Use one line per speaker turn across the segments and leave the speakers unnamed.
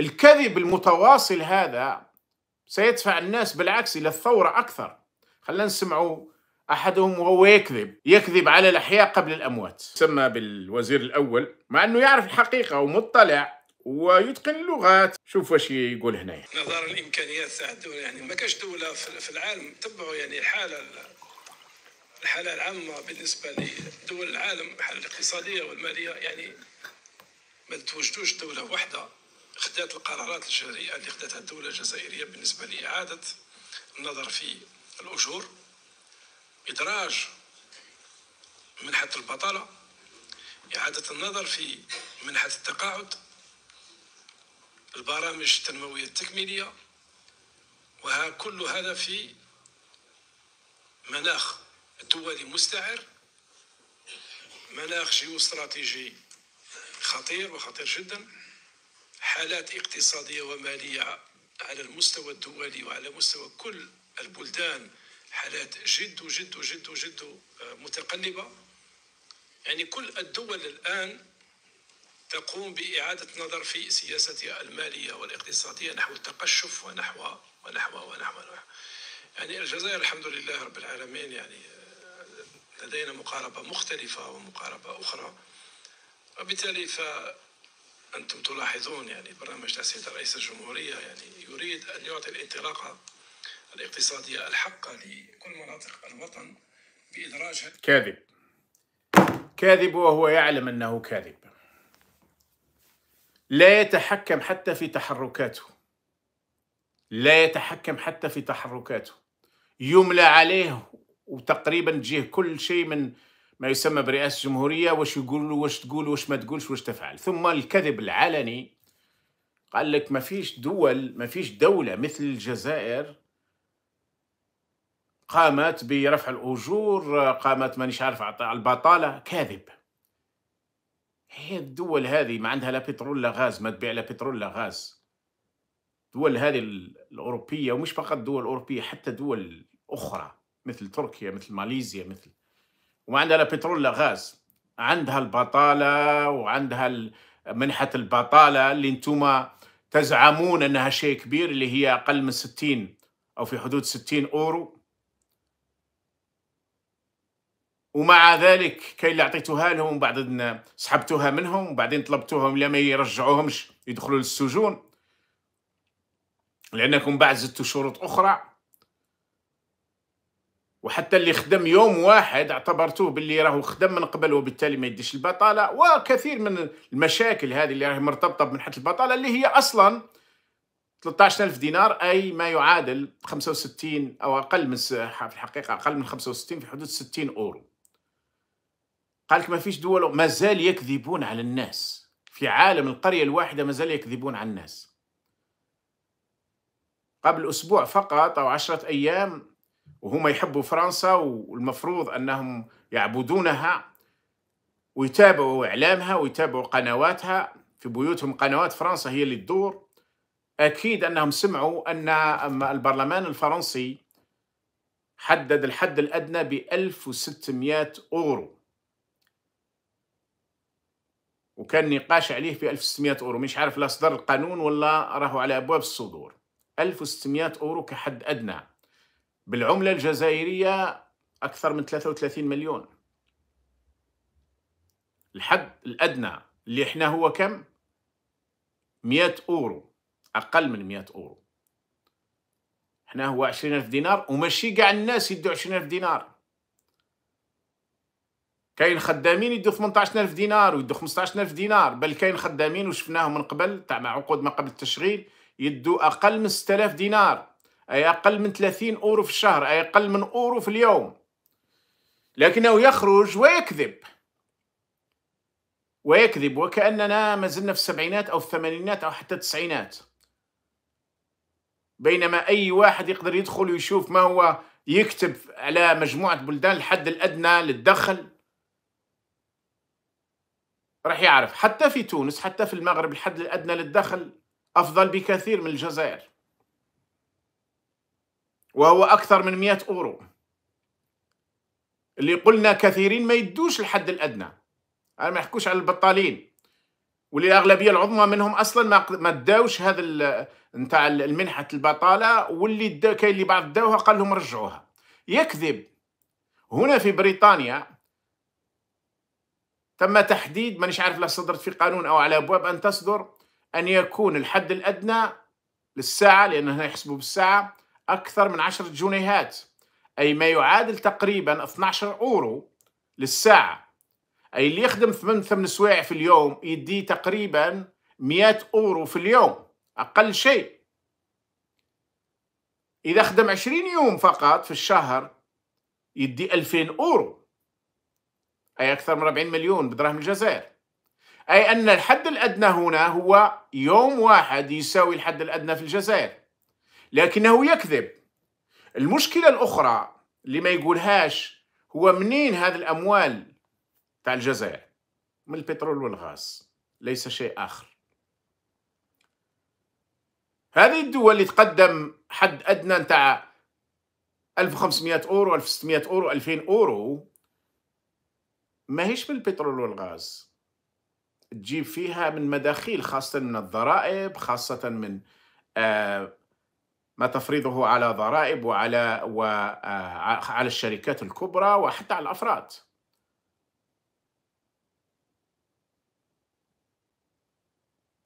الكذب المتواصل هذا سيدفع الناس بالعكس إلى الثورة أكثر خلينا نسمعوا أحدهم وهو يكذب يكذب على الأحياء قبل الأموات سمى بالوزير الأول مع أنه يعرف الحقيقة ومطلع ويتقن اللغات شوف واش يقول هنا
نظرا لامكانيات تاع الدوله يعني ما كاش دوله في العالم تبعوا يعني الحاله الحاله العامه بالنسبه لدول العالم الحاله الاقتصاديه والماليه يعني ما توجدوش دوله واحده خدات القرارات الجريئة اللي خداتها الدولة الجزائرية بالنسبة لإعادة النظر في الأجور إدراج منحة البطالة إعادة النظر في منحة التقاعد البرامج التنموية التكميلية وها كل هذا في مناخ دولي مستعر مناخ جيوستراتيجي خطير وخطير جدا حالات اقتصادية ومالية على المستوى الدولي وعلى مستوى كل البلدان حالات جد جد جد جد آه، متقلبة يعني كل الدول الآن تقوم بإعادة نظر في سياستها المالية والاقتصادية نحو التقشف ونحو ونحو ونحو, ونحو. يعني الجزائر الحمد لله رب العالمين يعني آه، لدينا مقاربة مختلفة ومقاربة أخرى وبالتالي ف أنتم تلاحظون يعني برنامج تأسيس رئيس الجمهورية يعني يريد أن يعطي الانطلاقة الاقتصادية الحقة لكل مناطق الوطن بإدراجها
كاذب كاذب وهو يعلم أنه كاذب لا يتحكم حتى في تحركاته لا يتحكم حتى في تحركاته يملى عليه وتقريبا تجيه كل شيء من ما يسمى برئاسه الجمهوريه واش يقول واش تقول واش ما تقولش واش تفعل ثم الكذب العلني قال لك ما فيش دول ما فيش دوله مثل الجزائر قامت برفع الاجور قامت مانيش عارف على البطاله كاذب هي الدول هذه ما عندها لا بترول لا غاز ما تبيع لا بترول لا غاز الدول هذه الاوروبيه ومش فقط دول اوروبيه حتى دول اخرى مثل تركيا مثل ماليزيا مثل وما عندها لا بترول لا غاز عندها البطاله وعندها منحه البطاله اللي انتم تزعمون انها شيء كبير اللي هي اقل من 60 او في حدود 60 اورو ومع ذلك كي اللي اعطيتوها لهم وبعدين سحبتوها منهم وبعدين طلبتوهم لما يرجعوهمش يدخلوا للسجون لانكم بعد زدتوا شروط اخرى وحتى اللي خدم يوم واحد اعتبرتوه باللي راهو خدم من قبل وبالتالي ما يديش البطاله وكثير من المشاكل هذه اللي راهي مرتبطه بمنحه البطاله اللي هي اصلا 13000 دينار اي ما يعادل 65 او اقل من في الحقيقه اقل من 65 في حدود 60 اورو قال لك ما فيش دول مازال يكذبون على الناس في عالم القريه الواحده مازال يكذبون على الناس قبل اسبوع فقط او عشرة ايام وهم يحبوا فرنسا والمفروض أنهم يعبدونها ويتابعوا إعلامها ويتابعوا قنواتها في بيوتهم قنوات فرنسا هي اللي تدور أكيد أنهم سمعوا أن البرلمان الفرنسي حدد الحد الأدنى ب 1600 أورو وكان نقاش عليه في 1600 أورو مش عارف لا صدر القانون ولا راهو على أبواب الصدور 1600 أورو كحد أدنى بالعملة الجزائرية أكثر من 33 مليون الحد الأدنى اللي احنا هو كم؟ 100 أورو أقل من 100 أورو احنا هو 20 ألف دينار وماشي كاع الناس يدوا ألف دينار كاين خدامين يدوا ألف دينار ويدوا ألف دينار بل كاين خدامين وشفناهم من قبل تاع مع عقود ما قبل التشغيل يدوا اقل من 6000 دينار أي أقل من 30 أورو في الشهر أي أقل من أورو في اليوم لكنه يخرج ويكذب ويكذب وكأننا ما زلنا في السبعينات أو الثمانينات أو حتى التسعينات بينما أي واحد يقدر يدخل ويشوف ما هو يكتب على مجموعة بلدان الحد الأدنى للدخل راح يعرف حتى في تونس حتى في المغرب الحد الأدنى للدخل أفضل بكثير من الجزائر وهو أكثر من 100 أورو اللي قلنا كثيرين ما يدوش الحد الأدنى أنا ما يحكوش على البطالين واللي الأغلبية العظمى منهم أصلا ما ما داوش هذا نتاع المنحة البطالة واللي دا كاين اللي بعض داوها قال لهم رجعوها يكذب هنا في بريطانيا تم تحديد مانيش عارف لا صدرت في قانون أو على أبواب أن تصدر أن يكون الحد الأدنى للساعة لأن هنا يحسبوا بالساعة أكثر من 10 جنيهات أي ما يعادل تقريبا 12 أورو للساعة أي اللي يخدم 8 8 سوايع في اليوم يدي تقريبا 100 أورو في اليوم أقل شيء إذا خدم 20 يوم فقط في الشهر يدي 2000 أورو أي أكثر من 40 مليون بدراهم الجزائر أي أن الحد الأدنى هنا هو يوم واحد يساوي الحد الأدنى في الجزائر لكنه يكذب المشكلة الأخرى اللي ما يقولهاش هو منين هذه الأموال تاع الجزائر من البترول والغاز ليس شيء آخر هذه الدول اللي تقدم حد أدنى تاع 1500 أورو 1600 أورو 2000 أورو ماهيش من البترول والغاز تجيب فيها من مداخيل خاصة من الضرائب خاصة من آه ما تفرضه على ضرائب وعلى وعلى آه، الشركات الكبرى وحتى على الافراد.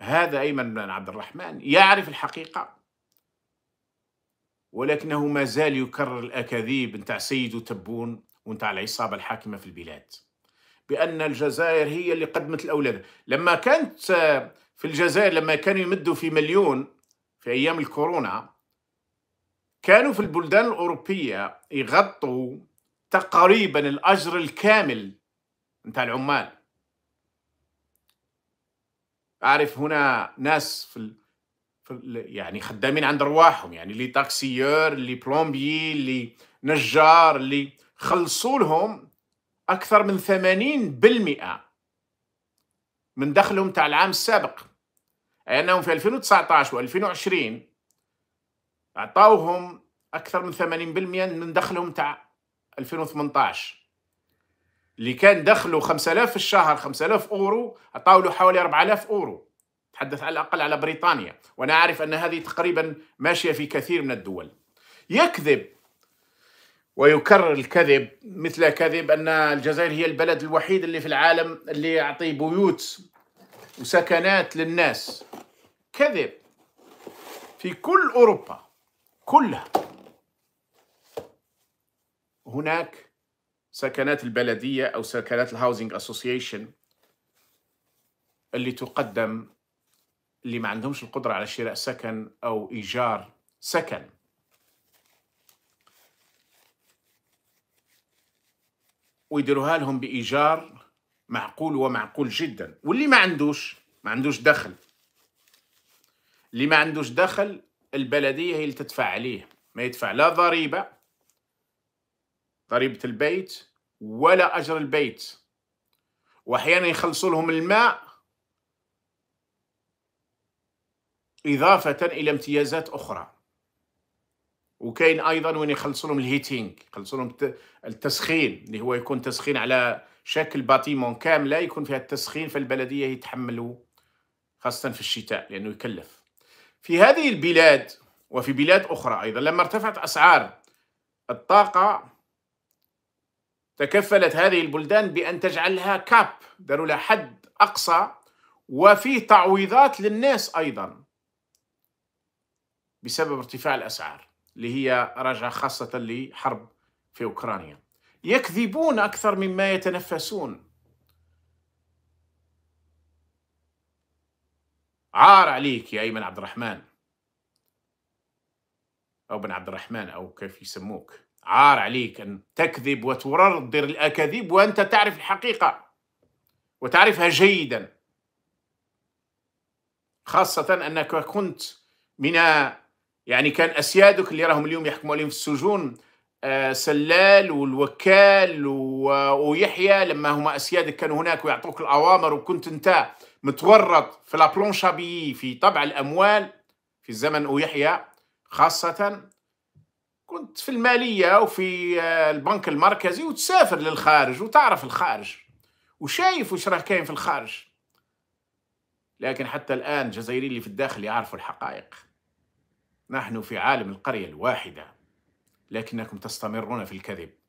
هذا ايمن بن عبد الرحمن يعرف الحقيقه ولكنه ما زال يكرر الاكاذيب نتاع سيد تبون ونتاع العصابه الحاكمه في البلاد بان الجزائر هي اللي قدمت الاولاد لما كانت آه، في الجزائر لما كانوا يمدوا في مليون في ايام الكورونا كانوا في البلدان الأوروبية يغطوا تقريبا الأجر الكامل نتاع العمال أعرف هنا ناس في, ال... في ال... يعني خدامين عند رواحهم يعني اللي تاكسيور اللي بلومبي اللي نجار اللي خلصوا لهم أكثر من ثمانين بالمئة من دخلهم تاع العام السابق أي أنهم في 2019 و2020 عطاوهم اكثر من 80% من دخلهم تاع 2018 اللي كان دخله 5000 في الشهر 5000 اورو عطاوا له حوالي 4000 اورو تحدث على الاقل على بريطانيا وانا اعرف ان هذه تقريبا ماشيه في كثير من الدول يكذب ويكرر الكذب مثل كذب ان الجزائر هي البلد الوحيد اللي في العالم اللي يعطي بيوت وسكنات للناس كذب في كل اوروبا كلها هناك سكنات البلدية أو سكنات الهاوزينج أسوسيشن اللي تقدم اللي ما عندهمش القدرة على شراء سكن أو إيجار سكن ويديروها لهم بإيجار معقول ومعقول جدا واللي ما عندوش ما عندوش دخل اللي ما عندوش دخل البلديه هي اللي تدفع عليه ما يدفع لا ضريبه ضريبه البيت ولا اجر البيت واحيانا يخلصوا لهم الماء اضافه الى امتيازات اخرى وكاين ايضا وين يخلصوا لهم الهيتينغ يخلصوا لهم التسخين اللي هو يكون تسخين على شكل باتيمون كامله يكون فيها التسخين فالبلديه يتحملوا خاصه في الشتاء لانه يكلف في هذه البلاد وفي بلاد أخرى أيضا لما ارتفعت أسعار الطاقة تكفلت هذه البلدان بأن تجعلها كاب داروا لها حد أقصى وفي تعويضات للناس أيضا بسبب ارتفاع الأسعار اللي هي راجعة خاصة لحرب في أوكرانيا يكذبون أكثر مما يتنفسون عار عليك يا أيمن عبد الرحمن أو بن عبد الرحمن أو كيف يسموك عار عليك أن تكذب وتردر الأكاذيب وأنت تعرف الحقيقة وتعرفها جيدا خاصة أنك كنت من يعني كان أسيادك اللي راهم اليوم يحكموا عليهم في السجون آه سلال والوكال ويحيى لما هما أسيادك كانوا هناك ويعطوك الأوامر وكنت أنت متورط في لابلونشابي في طبع الأموال في الزمن ويحيى خاصة كنت في المالية وفي آه، البنك المركزي وتسافر للخارج وتعرف الخارج وشايف وش راه كاين في الخارج لكن حتى الآن الجزائريين اللي في الداخل يعرفوا الحقائق نحن في عالم القرية الواحدة لكنكم تستمرون في الكذب